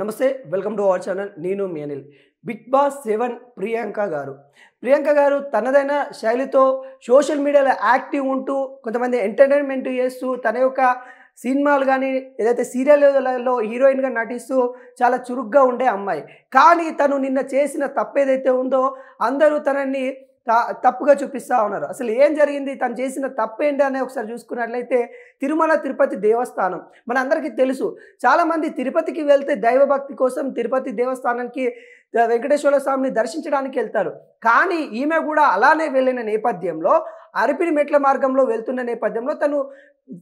నమస్తే welcome to our channel నేను మీ Anil Bigg Boss seven Priyanka గారు ప్రియాంక గారు తనదైన శైలితో సోషల్ మీడియాలో యాక్టివ్ ఉంటూ కొంతమంది ఎంటర్టైన్మెంట్ చేస్తూ తన యొక్క సినిమాలు కానీ ఏదైతే సీరియల్లో హీరోయిన్గా నటిస్తూ చాలా చురుగ్గా ఉండే అమ్మాయి కానీ తను నిన్న చేసిన తప్పేదైతే ఉందో అందరూ తనని తప్పుగా చూపిస్తూ ఉన్నారు అసలు ఏం జరిగింది తను చేసిన తప్పేంటి అనే ఒకసారి చూసుకున్నట్లయితే తిరుమల తిరుపతి దేవస్థానం మన అందరికీ తెలుసు చాలామంది తిరుపతికి వెళ్తే దైవభక్తి కోసం తిరుపతి దేవస్థానానికి వెంకటేశ్వర స్వామిని దర్శించడానికి వెళ్తారు కానీ ఈమె కూడా అలానే వెళ్ళిన నేపథ్యంలో అరపిడి మెట్ల మార్గంలో వెళ్తున్న నేపథ్యంలో తను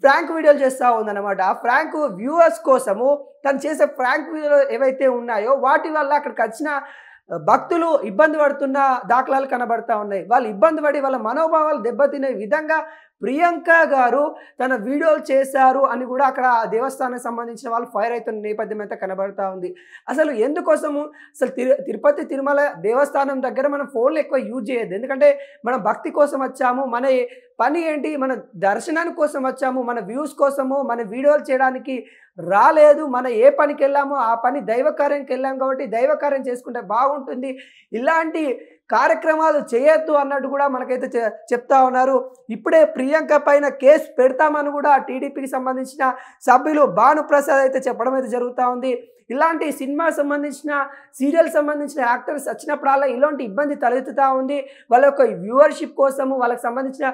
ఫ్రాంక్ వీడియోలు చేస్తూ ఉందన్నమాట ఆ ఫ్రాంక్ వ్యూవర్స్ కోసము తను చేసే ఫ్రాంక్ వీడియోలు ఏవైతే ఉన్నాయో వాటి వల్ల అక్కడికి వచ్చిన భక్తులు ఇబ్బంది పడుతున్న దాఖలాలు కనబడతా ఉన్నాయి వాళ్ళు ఇబ్బంది పడి వాళ్ళ మనోభావాలు దెబ్బతినే విధంగా ప్రియాంక గారు తన వీడియోలు చేశారు అని కూడా అక్కడ దేవస్థానానికి సంబంధించిన వాళ్ళు ఫైర్ అవుతున్న నేపథ్యం అయితే కనబడుతూ ఉంది అసలు ఎందుకోసము అసలు తిరుపతి తిరుమల దేవస్థానం దగ్గర మనం ఫోన్లు ఎక్కువ యూజ్ చేయద్దు ఎందుకంటే మనం భక్తి కోసం వచ్చాము మన పని ఏంటి మన దర్శనానికి కోసం వచ్చాము మన వ్యూస్ కోసము మన వీడియోలు చేయడానికి రాలేదు మన ఏ పనికి వెళ్ళామో ఆ పని దైవకార్యంకి వెళ్ళాం కాబట్టి దైవకార్యం చేసుకుంటే బాగుంటుంది ఇలాంటి కార్యక్రమాలు చేయొద్దు అన్నట్టు కూడా మనకైతే చెప్తా ఉన్నారు ఇప్పుడే ప్రియాంక పైన కేసు పెడతామని కూడా టీడీపీకి సంబంధించిన సభ్యులు భానుప్రసాద్ అయితే చెప్పడం అయితే జరుగుతూ ఉంది ఇలాంటి సినిమా సంబంధించిన సీరియల్ సంబంధించిన యాక్టర్స్ వచ్చినప్పుడల్లా ఇలాంటి ఇబ్బంది తలెత్తుతూ ఉంది వాళ్ళ యొక్క వ్యూవర్షిప్ కోసము వాళ్ళకి సంబంధించిన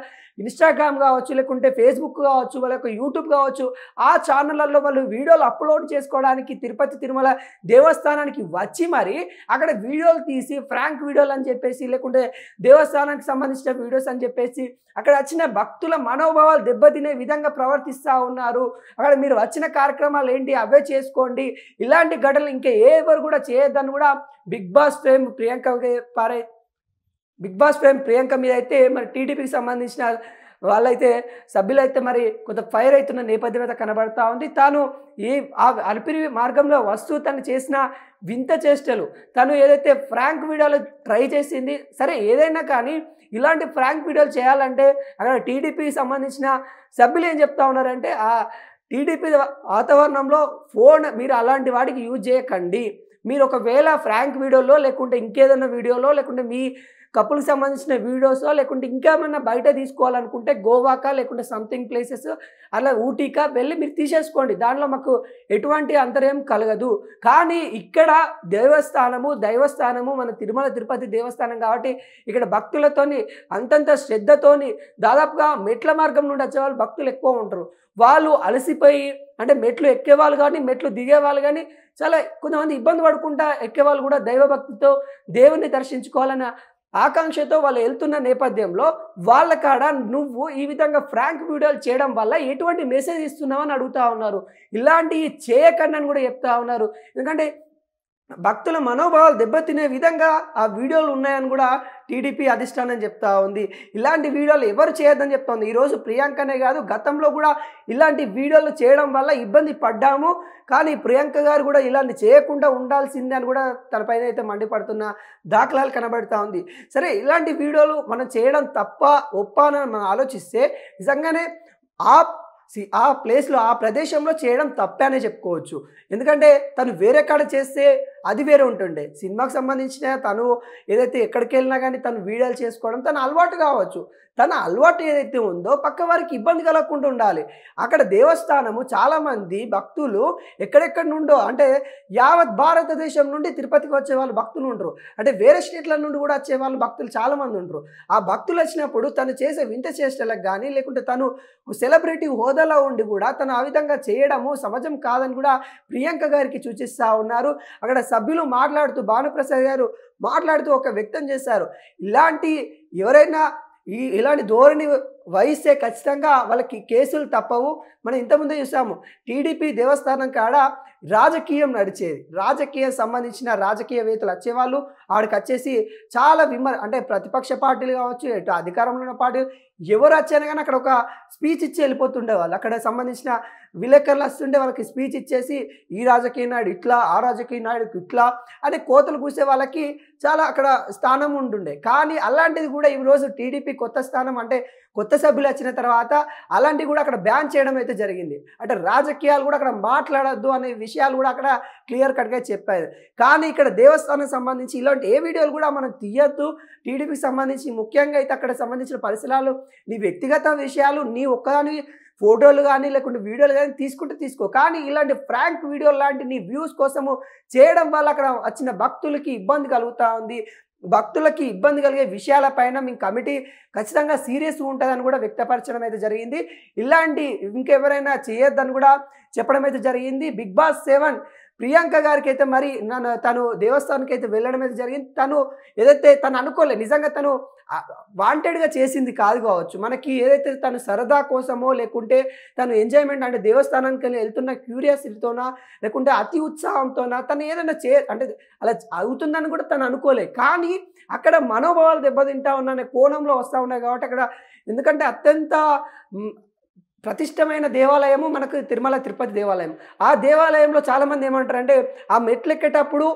ఇన్స్టాగ్రామ్ కావచ్చు లేకుంటే ఫేస్బుక్ కావచ్చు వాళ్ళ యొక్క యూట్యూబ్ కావచ్చు ఆ ఛానళ్ళల్లో వాళ్ళు వీడియోలు అప్లోడ్ చేసుకోవడానికి తిరుపతి తిరుమల దేవస్థానానికి వచ్చి మరి అక్కడ వీడియోలు తీసి ఫ్రాంక్ వీడియోలు అని చెప్పేసి లేకుంటే దేవస్థానానికి సంబంధించిన వీడియోస్ అని చెప్పేసి అక్కడ వచ్చిన భక్తుల మనోభావాలు దెబ్బతినే విధంగా ప్రవర్తిస్తూ ఉన్నారు అక్కడ మీరు వచ్చిన కార్యక్రమాలు ఏంటి అవే చేసుకోండి ఇలా ఇలాంటి ఘటనలు ఇంకా ఎవరు కూడా చేయొద్దని కూడా బిగ్ బాస్ ఫేమ్ ప్రియాంక పారే బిగ్ బాస్ ఫేమ్ ప్రియాంక మీద అయితే మరి టీడీపీకి సంబంధించిన వాళ్ళైతే సభ్యులైతే మరి కొంత ఫైర్ అవుతున్న నేపథ్యం అయితే కనబడుతూ ఉంది తాను ఏ ఆ అల్పిరి మార్గంలో వస్తూ తను చేసిన వింత చేష్టలు తను ఏదైతే ఫ్రాంక్ వీడియోలు ట్రై చేసింది సరే ఏదైనా కానీ ఇలాంటి ఫ్రాంక్ వీడియోలు చేయాలంటే అక్కడ టీడీపీకి సంబంధించిన సభ్యులు ఏం చెప్తా ఉన్నారంటే ఆ టీడీపీ వాతావరణంలో ఫోన్ మీరు అలాంటి వాటికి యూజ్ చేయకండి మీరు ఒకవేళ ఫ్రాంక్ వీడియోలో లేకుంటే ఇంకేదైనా వీడియోలో లేకుంటే మీ కపుల్కి సంబంధించిన వీడియోస్ లేకుంటే ఇంకా ఏమైనా బయట తీసుకోవాలనుకుంటే గోవాకా లేకుంటే సంథింగ్ ప్లేసెస్ అలా ఊటీకా వెళ్ళి మీరు తీసేసుకోండి దానిలో మాకు ఎటువంటి అంతరాయం కలగదు కానీ ఇక్కడ దేవస్థానము దైవస్థానము మన తిరుమల తిరుపతి దేవస్థానం కాబట్టి ఇక్కడ భక్తులతోని అంతంత శ్రద్ధతోని దాదాపుగా మెట్ల మార్గం నుండి వచ్చే వాళ్ళు భక్తులు ఎక్కువ ఉంటారు వాళ్ళు అలసిపోయి అంటే మెట్లు ఎక్కేవాళ్ళు కానీ మెట్లు దిగేవాళ్ళు కానీ చాలా కొంతమంది ఇబ్బంది పడుకుంటా ఎక్కేవాళ్ళు కూడా దైవభక్తితో దేవుణ్ణి దర్శించుకోవాలన్న ఆకాంక్షతో వాళ్ళు వెళ్తున్న నేపథ్యంలో వాళ్ళ కాడ నువ్వు ఈ విధంగా ఫ్రాంక్ వీడియోలు చేయడం వల్ల ఎటువంటి మెసేజ్ ఇస్తున్నావు అని అడుగుతా ఉన్నారు ఇలాంటివి చేయకండి అని కూడా చెప్తా ఉన్నారు ఎందుకంటే భక్తుల మనోభావాలు దెబ్బతినే విధంగా ఆ వీడియోలు ఉన్నాయని కూడా టీడీపీ అధిష్టానం చెప్తా ఉంది ఇలాంటి వీడియోలు ఎవరు చేయొద్దని చెప్తా ఉంది ఈరోజు ప్రియాంకనే కాదు గతంలో కూడా ఇలాంటి వీడియోలు చేయడం వల్ల ఇబ్బంది పడ్డాము కానీ ప్రియాంక గారు కూడా ఇలాంటి చేయకుండా ఉండాల్సిందే అని కూడా తనపైన అయితే మండిపడుతున్న దాఖలాలు కనబడుతూ ఉంది సరే ఇలాంటి వీడియోలు మనం చేయడం తప్ప ఒప్పానని అని మనం ఆలోచిస్తే నిజంగానే ఆ ఆ ప్లేస్లో ఆ ప్రదేశంలో చేయడం తప్పే అనే చెప్పుకోవచ్చు ఎందుకంటే తను వేరే కాడ చేస్తే అది వేరే ఉంటుండే సినిమాకి సంబంధించిన తను ఏదైతే ఎక్కడికి వెళ్ళినా కానీ తను వీడియోలు చేసుకోవడం తన అలవాటు కావచ్చు తన అలవాటు ఏదైతే ఉందో పక్క వారికి ఇబ్బంది కలగకుండా ఉండాలి అక్కడ దేవస్థానము చాలామంది భక్తులు ఎక్కడెక్కడి నుండో అంటే యావత్ భారతదేశం నుండి తిరుపతికి వచ్చే వాళ్ళు భక్తులు ఉండరు అంటే వేరే స్టేట్ల నుండి కూడా వచ్చే వాళ్ళు భక్తులు చాలామంది ఉండరు ఆ భక్తులు వచ్చినప్పుడు తను చేసే వింత చేష్టలకు కానీ లేకుంటే తను సెలబ్రిటీ హోదాలో ఉండి కూడా తను ఆ విధంగా చేయడము సమాజం కాదని కూడా ప్రియాంక గారికి సూచిస్తూ ఉన్నారు అక్కడ సభ్యులు మాట్లాడుతూ భానుప్రసాద్ గారు మాట్లాడుతూ ఒక వ్యక్తం చేశారు ఇలాంటి ఎవరైనా ఈ ఇలాంటి ధోరణి వహిస్తే ఖచ్చితంగా వాళ్ళకి కేసులు తప్పవు మనం ఇంతకుముందు చూసాము టీడీపీ దేవస్థానం కాడ రాజకీయం నడిచేది రాజకీయం సంబంధించిన రాజకీయవేత్తలు వచ్చేవాళ్ళు ఆడికి వచ్చేసి చాలా విమర్ అంటే ప్రతిపక్ష పార్టీలు కావచ్చు ఎటు అధికారంలో ఉన్న పార్టీలు ఎవరు వచ్చారు కానీ అక్కడ ఒక స్పీచ్ ఇచ్చి వెళ్ళిపోతుండే వాళ్ళు అక్కడ సంబంధించిన విలేకరులు వస్తుండే వాళ్ళకి స్పీచ్ ఇచ్చేసి ఈ రాజకీయ నాయుడు ఇట్లా ఆ రాజకీయ నాయుడు ఇట్లా అనే కోతలు కూసే వాళ్ళకి చాలా అక్కడ స్థానం ఉంటుండే కానీ అలాంటిది కూడా ఈరోజు టీడీపీ కొత్త స్థానం అంటే కొత్త సభ్యులు వచ్చిన తర్వాత అలాంటివి కూడా అక్కడ బ్యాన్ చేయడం అయితే జరిగింది అంటే రాజకీయాలు కూడా అక్కడ మాట్లాడద్దు అనే విషయాలు కూడా అక్కడ క్లియర్ కట్గా చెప్పారు కానీ ఇక్కడ దేవస్థానం సంబంధించి ఇలాంటి ఏ వీడియోలు కూడా మనం తీయద్దు టీడీపీకి సంబంధించి ముఖ్యంగా అయితే అక్కడ సంబంధించిన పరిసరాలు నీ వ్యక్తిగత విషయాలు నీ ఒక్కదాని ఫోటోలు కానీ లేకుంటే వీడియోలు కానీ తీసుకుంటే తీసుకో కానీ ఇలాంటి ఫ్రాంక్ వీడియోలు లాంటి నీ వ్యూస్ కోసము చేయడం వల్ల అక్కడ వచ్చిన భక్తులకి ఇబ్బంది కలుగుతూ ఉంది భక్తులకి ఇబ్బంది కలిగే విషయాలపైన మీ కమిటీ ఖచ్చితంగా సీరియస్గా ఉంటుందని కూడా వ్యక్తపరచడం అయితే జరిగింది ఇలాంటి ఇంకెవరైనా చేయొద్దని కూడా చెప్పడం అయితే జరిగింది బిగ్ బాస్ సెవెన్ ప్రియాంక గారికి అయితే మరి నన్ను తను దేవస్థానానికి అయితే వెళ్ళడం అయితే జరిగింది తను ఏదైతే తను అనుకోలే నిజంగా తను వాంటెడ్గా చేసింది కాదు కావచ్చు మనకి ఏదైతే తను సరదా కోసమో లేకుంటే తను ఎంజాయ్మెంట్ అంటే దేవస్థానానికి వెళ్ళి వెళ్తున్న క్యూరియాసిటీతోనా లేకుంటే అతి ఉత్సాహంతోనా తను ఏదైనా చే అంటే అలా అవుతుందని కూడా తను అనుకోలే కానీ అక్కడ మనోభావాలు దెబ్బతింటా ఉన్న కోణంలో వస్తూ ఉన్నాయి కాబట్టి అక్కడ ఎందుకంటే అత్యంత ప్రతిష్టమైన దేవాలయము మనకు తిరుమల తిరుపతి దేవాలయం ఆ దేవాలయంలో చాలామంది ఏమంటారంటే ఆ మెట్లు ఎక్కేటప్పుడు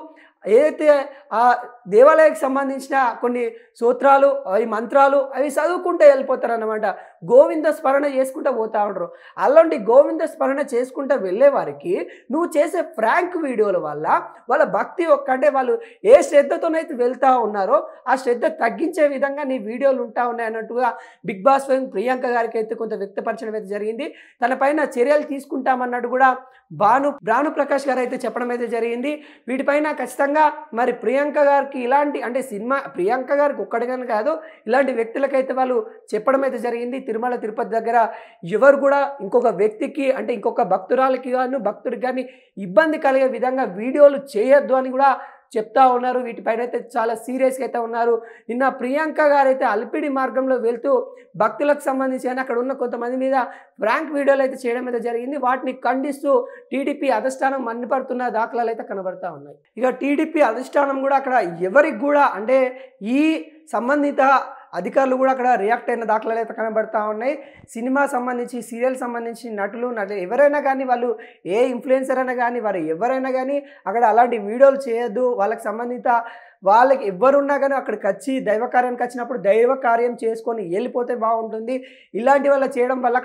ఏదైతే ఆ దేవాలయానికి సంబంధించిన కొన్ని సూత్రాలు అవి మంత్రాలు అవి చదువుకుంటే వెళ్ళిపోతారు అన్నమాట గోవింద స్మరణ చేసుకుంటూ పోతూ ఉండరు అలాంటి గోవింద స్మరణ చేసుకుంటూ వెళ్ళేవారికి నువ్వు చేసే ఫ్రాంక్ వీడియోల వల్ల వాళ్ళ భక్తి ఒక్క అంటే వాళ్ళు ఏ శ్రద్ధతోనైతే వెళ్తూ ఉన్నారో ఆ శ్రద్ధ తగ్గించే విధంగా నీ వీడియోలు ఉంటా ఉన్నాయన్నట్టుగా బిగ్ బాస్ స్వయం ప్రియాంక గారికి అయితే కొంత వ్యక్తపరచడం అయితే జరిగింది తనపైన చర్యలు తీసుకుంటామన్నట్టు కూడా భాను భాను ప్రకాష్ గారు అయితే చెప్పడం అయితే జరిగింది వీటిపైన ఖచ్చితంగా మరి ప్రియాంక గారికి ఇలాంటి అంటే సినిమా ప్రియాంక గారికి ఒక్కడిగానే కాదు ఇలాంటి వ్యక్తులకైతే వాళ్ళు చెప్పడం అయితే జరిగింది తిరుమల తిరుపతి దగ్గర ఎవరు కూడా ఇంకొక వ్యక్తికి అంటే ఇంకొక భక్తురాలకి కానీ భక్తుడికి కానీ ఇబ్బంది కలిగే విధంగా వీడియోలు చేయొద్దు అని కూడా చెప్తా ఉన్నారు వీటిపైన అయితే చాలా సీరియస్గా అయితే ఉన్నారు నిన్న ప్రియాంక గారైతే అల్పిడి మార్గంలో వెళ్తూ భక్తులకు సంబంధించి కానీ అక్కడ ఉన్న కొంతమంది మీద ఫ్రాంక్ వీడియోలు అయితే చేయడం అయితే జరిగింది వాటిని ఖండిస్తూ టీడీపీ అధిష్టానం మండిపడుతున్న దాఖలాలు అయితే కనబడుతూ ఉన్నాయి ఇక టీడీపీ అధిష్టానం కూడా అక్కడ ఎవరికి కూడా అంటే ఈ సంబంధిత అధికారులు కూడా అక్కడ రియాక్ట్ అయిన దాఖలాలు అయితే కనబడతా ఉన్నాయి సినిమా సంబంధించి సీరియల్ సంబంధించి నటులు నటులు ఎవరైనా కానీ వాళ్ళు ఏ ఇన్ఫ్లుయెన్సర్ అయినా కానీ వారు ఎవరైనా కానీ అక్కడ అలాంటి వీడియోలు చేయొద్దు వాళ్ళకి సంబంధిత వాళ్ళకి ఎవరున్నా కానీ అక్కడికి వచ్చి దైవ కార్యానికి వచ్చినప్పుడు దైవ కార్యం చేసుకొని వెళ్ళిపోతే బాగుంటుంది ఇలాంటి వల్ల చేయడం వల్ల